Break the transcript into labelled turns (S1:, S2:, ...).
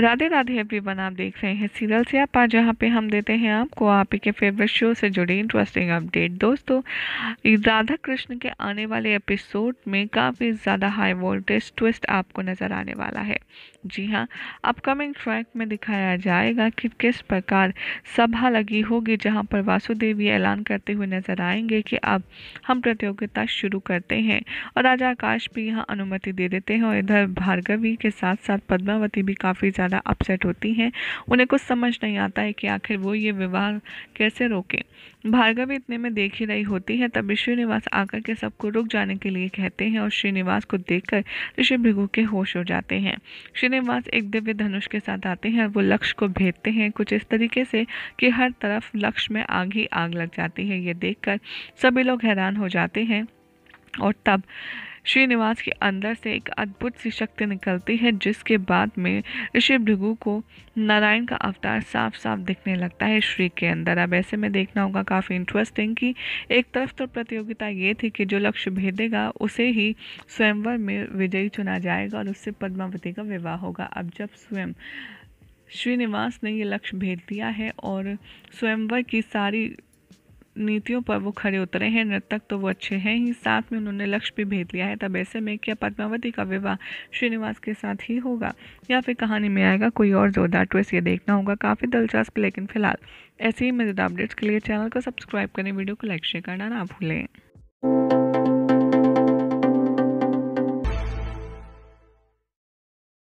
S1: Radhe Radhe everyone आप देख रहे हैं सीरियल से आप जहाँ पे हम देते हैं आपको आप ही के फेवरेट शो से जुड़ी इंटरेस्टिंग अपडेट दोस्तों राधा कृष्ण के आने वाले एपिसोड में काफ़ी ज़्यादा हाई वोल्टेज ट्विस्ट आपको नज़र आने वाला है जी हाँ अपकमिंग ट्रैक में दिखाया जाएगा कि किस प्रकार सभा लगी होगी जहाँ पर वासुदेव ये ऐलान करते हुए नजर आएंगे कि अब हम प्रतियोगिता शुरू करते हैं और राजा आकाश भी यहाँ अनुमति दे देते हैं और इधर भार्गवी के साथ साथ पद्मावती भी काफ़ी ज़्यादा ज़्यादा अपसेट होती हैं उन्हें कुछ समझ नहीं आता है कि आखिर वो ये विवाह कैसे रोकें भार्गव इतने में देख ही रही होती है तभी श्रीनिवास आकर के सबको रुक जाने के लिए कहते हैं और श्रीनिवास को देख कर ऋषि भृगु के होश हो जाते हैं श्रीनिवास एक दिव्य धनुष के साथ आते हैं और वो लक्ष्य को भेदते हैं कुछ इस तरीके से कि हर तरफ लक्ष्य में आग ही आग लग जाती है ये देखकर सभी लोग हैरान हो जाते हैं और तब श्रीनिवास के अंदर से एक अद्भुत सी शक्ति निकलती है जिसके बाद में ऋषि भृगु को नारायण का अवतार साफ साफ दिखने लगता है श्री के अंदर अब ऐसे में देखना होगा काफ़ी इंटरेस्टिंग कि एक तरफ तो प्रतियोगिता ये थी कि जो लक्ष्य भेदेगा उसे ही स्वयंवर में विजयी चुना जाएगा और उससे पद्मावती का विवाह होगा अब जब स्वयं श्रीनिवास ने ये लक्ष्य भेज दिया है और स्वयंवर की सारी नीतियों पर वो खड़े उतरे हैं नृतक तो वो अच्छे हैं ही साथ में उन्होंने लक्ष्य भी भेज लिया है तब ऐसे में क्या पद्मावती का विवाह श्रीनिवास के साथ ही होगा या फिर कहानी में आएगा कोई और जोरदार ट्विस्ट ये देखना होगा काफ़ी दिलचस्प लेकिन फिलहाल ऐसे ही मज़ेदार अपडेट्स के लिए चैनल को सब्सक्राइब करें वीडियो को लाइक शेयर करना ना भूलें